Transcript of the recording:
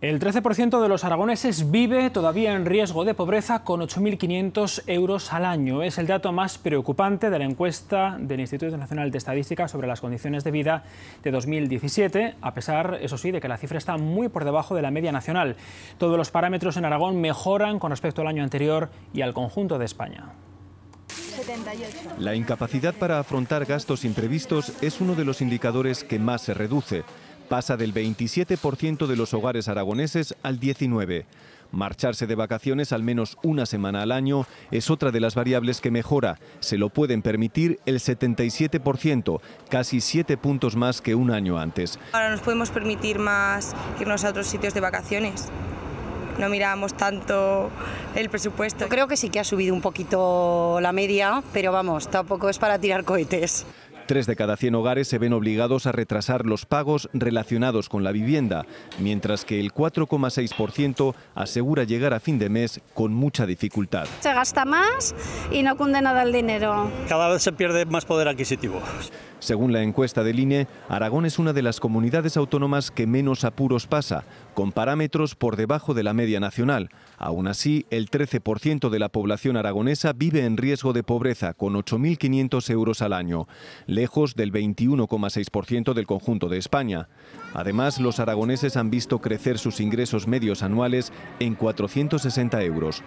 El 13% de los aragoneses vive todavía en riesgo de pobreza con 8.500 euros al año. Es el dato más preocupante de la encuesta del Instituto Nacional de Estadística sobre las condiciones de vida de 2017, a pesar, eso sí, de que la cifra está muy por debajo de la media nacional. Todos los parámetros en Aragón mejoran con respecto al año anterior y al conjunto de España. La incapacidad para afrontar gastos imprevistos es uno de los indicadores que más se reduce pasa del 27% de los hogares aragoneses al 19%. Marcharse de vacaciones al menos una semana al año es otra de las variables que mejora. Se lo pueden permitir el 77%, casi 7 puntos más que un año antes. Ahora nos podemos permitir más irnos a otros sitios de vacaciones. No miramos tanto el presupuesto. Creo que sí que ha subido un poquito la media, pero vamos, tampoco es para tirar cohetes. Tres de cada 100 hogares se ven obligados a retrasar los pagos relacionados con la vivienda, mientras que el 4,6% asegura llegar a fin de mes con mucha dificultad. Se gasta más y no cunde nada el dinero. Cada vez se pierde más poder adquisitivo. Según la encuesta de INE, Aragón es una de las comunidades autónomas que menos apuros pasa, con parámetros por debajo de la media nacional. Aún así, el 13% de la población aragonesa vive en riesgo de pobreza, con 8.500 euros al año, lejos del 21,6% del conjunto de España. Además, los aragoneses han visto crecer sus ingresos medios anuales en 460 euros.